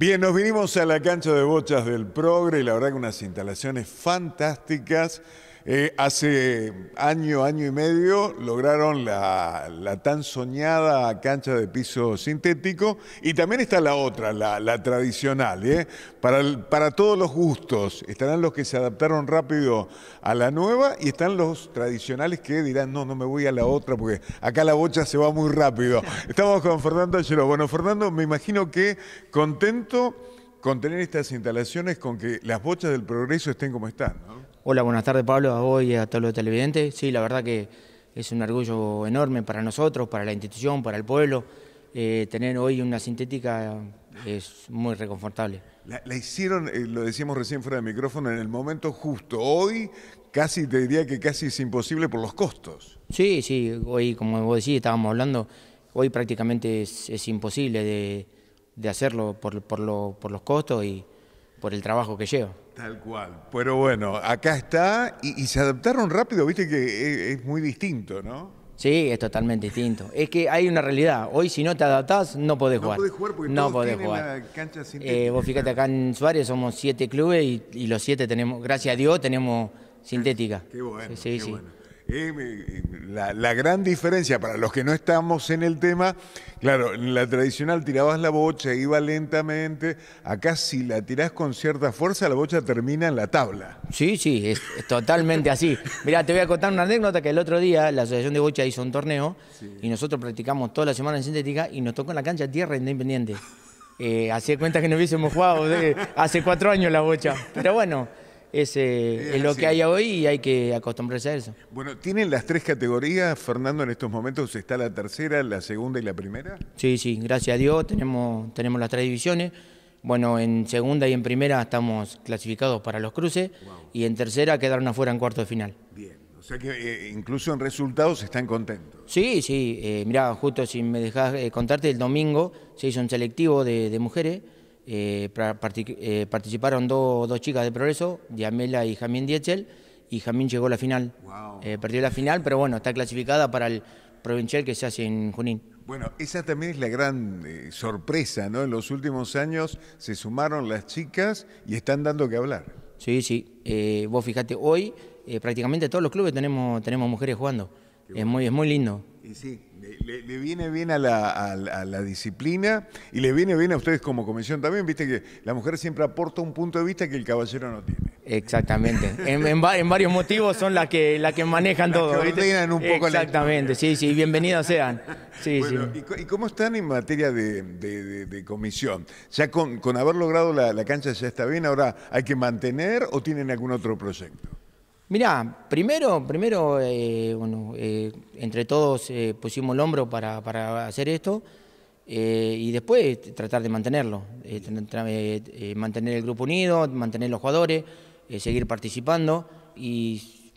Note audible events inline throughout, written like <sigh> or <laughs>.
Bien, nos vinimos a la cancha de bochas del Progre y la verdad que unas instalaciones fantásticas. Eh, hace año, año y medio lograron la, tan soñada cancha de piso sintético y también está la otra, la, tradicional, ¿eh? para, todos los gustos. Estarán los que se adaptaron rápido a la nueva y están los tradicionales que dirán, no, no me voy a la otra porque acá la bocha se va muy rápido. <laughs> Estamos con Fernando Ayeró. Bueno, Fernando, me imagino que contento con tener estas instalaciones, con que las bochas del progreso estén como están. ¿no? Hola, buenas tardes Pablo, a vos y a todos los televidentes. Sí, la verdad que es un orgullo enorme para nosotros, para la institución, para el pueblo. Eh, tener hoy una sintética eh, es muy reconfortable. La, hicieron, eh, lo decíamos recién fuera de micrófono, en el momento justo. Hoy casi te diría que casi es imposible por los costos. Sí, sí, hoy como vos decís, estábamos hablando, hoy prácticamente es, imposible de, hacerlo por los costos y por el trabajo que lleva. Tal cual. Pero bueno, acá está y, se adaptaron rápido, viste que e, es, muy distinto, ¿no? Sí, es totalmente distinto. Es que hay una realidad. Hoy si no te adaptás, no podés jugar. No podés jugar porque no podés jugar. cancha eh, sintética. vos fíjate, acá en Suárez somos siete clubes y, los siete tenemos, gracias a Dios, tenemos sintética. Qué bueno, sí, eh, eh, la, gran diferencia para los que no estamos en el tema, claro, en la tradicional tirabas la bocha, iba lentamente, acá si la tirás con cierta fuerza, la bocha termina en la tabla. Sí, sí, es, totalmente así. Mirá, te voy a contar una anécdota que el otro día la Asociación de Bocha hizo un torneo y nosotros practicamos toda la semana en sintética y nos tocó en la cancha tierra independiente. Eh, hacía cuenta que no hubiésemos jugado hace cuatro años la bocha, pero bueno es, eh, es lo que hay hoy y hay que acostumbrarse a eso. Bueno, ¿tienen las tres categorías, Fernando, en estos momentos? ¿Está la tercera, la segunda y la primera? Sí, sí, gracias a Dios tenemos, tenemos las tres divisiones. Bueno, en segunda y en primera estamos clasificados para los cruces y en tercera quedaron afuera en cuarto de final. Bien, o sea que eh, incluso en resultados están contentos. Sí, sí, Mira, eh, mirá, justo si me dejás contarte, el domingo se hizo un selectivo de mujeres eh, eh, participaron dos chicas de progreso, Diamela y Jamín Dietzel, y Jamín llegó a la final. Eh, perdió la final, pero bueno, está clasificada para el provincial que se hace en Junín. Bueno, esa también es la gran sorpresa, ¿no? En los últimos años se sumaron las chicas y están dando que hablar. Sí, sí. vos fijate, hoy prácticamente todos los clubes tenemos, tenemos mujeres jugando. Es, muy, es muy lindo. Y sí, le, viene bien a la, disciplina y le viene bien a ustedes como comisión también, viste que la mujer siempre aporta un punto de vista que el caballero no tiene. Exactamente, en, varios motivos son las que, las que manejan todo. un poco Exactamente, sí, sí, bienvenidas sean. bueno, ¿y, cómo están en materia de, comisión? ¿Ya con, haber logrado la cancha ya está bien? ¿Ahora hay que mantener o tienen algún otro proyecto? Mirá, primero, primero eh, bueno, eh, entre todos eh, pusimos el hombro para, hacer esto y después tratar de mantenerlo, mantener el grupo unido, mantener los jugadores, seguir participando y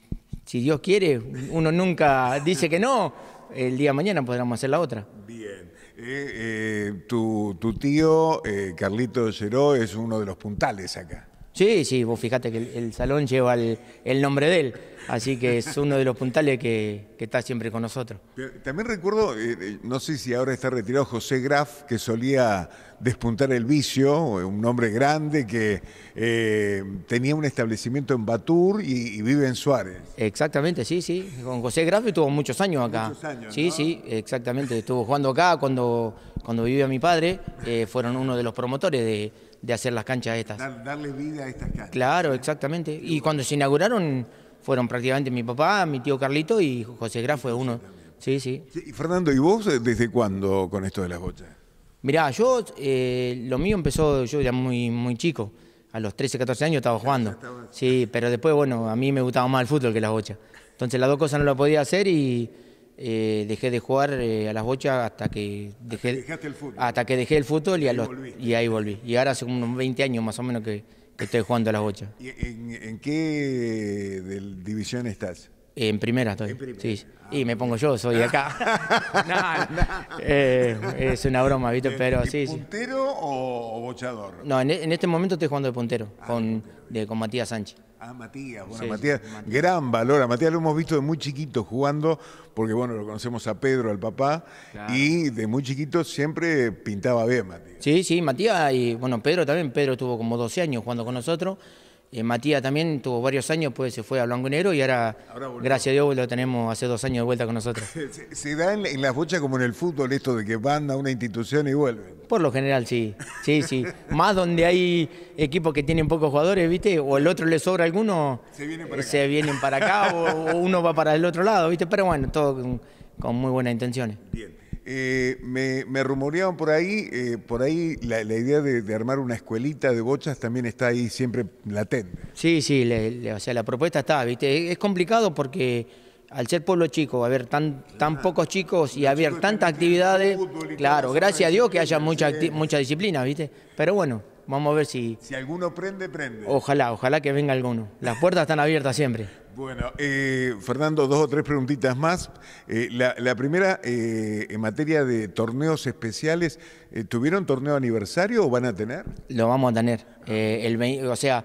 si Dios quiere, uno nunca <laughs> dice que no, el día de mañana podremos hacer la otra. Bien. Tu, tío, Carlito Cero es uno de los puntales acá. Sí, sí, vos fijate que el, salón lleva el, nombre de él, así que es uno de los puntales que, está siempre con nosotros. también recuerdo, eh, eh, no sé si ahora está retirado José Graf, que solía despuntar el vicio, un hombre grande que eh, tenía un establecimiento en Batur y, vive en Suárez. Exactamente, sí, sí, con José Graf estuvo muchos años acá. Muchos años, sí, sí, exactamente, estuvo jugando acá cuando, cuando vivía mi padre, fueron uno de los promotores de de hacer las canchas estas. darle vida a estas canchas. Claro, exactamente. Y cuando se inauguraron fueron prácticamente mi papá, mi tío Carlito y José Graf fue uno. Sí, sí. Y Fernando, ¿y vos eh, desde cuándo con esto de las bochas? Mirá, yo, eh, lo mío empezó, yo ya muy, muy chico, a los 13, 14 años estaba jugando. Sí, pero después, bueno, a mí me gustaba más el fútbol que las bochas. Entonces las dos cosas no las podía hacer y eh, dejé de jugar eh, a las bochas hasta que dejé hasta que, el fútbol. dejé el fútbol y, ahí, volví. y ahora hace unos 20 años más o menos que, estoy jugando a las bochas. en, qué división estás? En primera estoy. Sí. Ah, y me pongo yo, soy acá. <laughs> <laughs> Eh, es una broma, ¿viste? Pero sí. ¿Puntero o bochador? No, en, este momento estoy jugando de puntero, ah, con, con Matías Sánchez. Ah, Matías, bueno, Matías, gran valor. A Matías lo hemos visto de muy chiquito jugando, porque bueno, lo conocemos a Pedro, al papá, y de muy chiquito siempre pintaba bien Matías. Sí, sí, Matías y bueno, Pedro también, Pedro tuvo como 12 años jugando con nosotros. Eh, Matías también tuvo varios años, pues se fue a Blanco Negro y ahora, gracias a Dios, lo tenemos hace dos años de vuelta con nosotros. <laughs> se, da en, la como en el fútbol esto de que van a una institución y vuelven. Por lo general, sí, sí, sí. <laughs> Más donde hay equipos que tienen pocos jugadores, ¿viste? O el otro le sobra alguno, se vienen para eh, acá, o, uno va para el otro lado, ¿viste? Pero bueno, todo con, con muy buenas intenciones. Bien. Eh, me, me, rumoreaban por ahí, eh, por ahí la, idea de, armar una escuelita de bochas también está ahí siempre latente. Sí, sí, o sea, la propuesta está, ¿viste? Es complicado porque al ser pueblo chico, haber tan, tan pocos chicos y haber tantas actividades, claro, gracias a Dios que haya mucha, mucha disciplina, ¿viste? Pero bueno, vamos a ver si... Si alguno prende, prende. Ojalá, ojalá que venga alguno. Las puertas están abiertas siempre. Bueno, eh, Fernando, dos o tres preguntitas más. Eh, la, primera, eh, en materia de torneos especiales, eh, ¿tuvieron torneo aniversario o van a tener? Lo vamos a tener. Ah. El, o sea,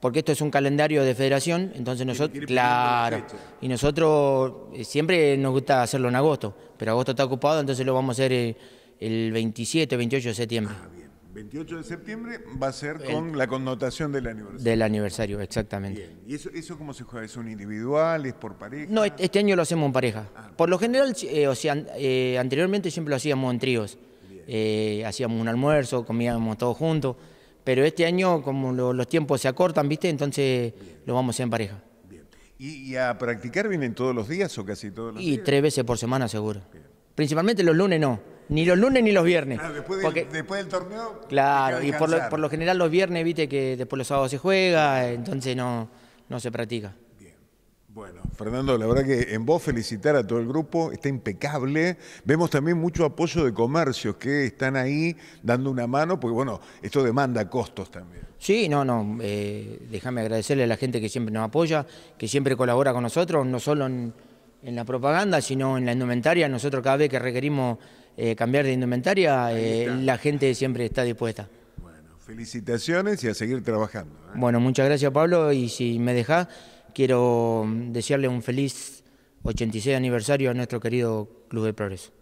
porque esto es un calendario de federación, entonces nosotros, claro, y nosotros siempre nos gusta hacerlo en agosto, pero agosto está ocupado, entonces lo vamos a hacer el 27, 28 de septiembre. Ah, 28 de septiembre va a ser con la connotación del aniversario. Del aniversario, exactamente. ¿Y eso, cómo se juega? ¿Es un por pareja? No, este año lo hacemos en pareja. Ah. Por lo general, eh, o sea, eh, anteriormente siempre lo hacíamos en tríos. Eh, hacíamos un almuerzo, comíamos todos juntos. Pero este año, como los tiempos se acortan, ¿viste? Entonces lo vamos a hacer en pareja. Bien. ¿Y, a practicar vienen todos los días o casi todos los y días? Y tres veces por semana, seguro. Principalmente los lunes no ni los lunes ni los viernes. después, del, torneo. Claro, y por lo, general los viernes, viste que después los sábados se juega, entonces no, no se practica. Bien. Bueno, Fernando, la verdad que en vos felicitar a todo el grupo, está impecable. Vemos también mucho apoyo de comercios que están ahí dando una mano, porque bueno, esto demanda costos también. Sí, no, no, eh, déjame agradecerle a la gente que siempre nos apoya, que siempre colabora con nosotros, no solo en, en la propaganda, sino en la indumentaria. Nosotros cada vez que requerimos eh, cambiar de indumentaria, eh, la gente siempre está dispuesta. Bueno, felicitaciones y a seguir trabajando. ¿eh? Bueno, muchas gracias Pablo y si me deja quiero desearle un feliz 86 aniversario a nuestro querido Club de Progreso.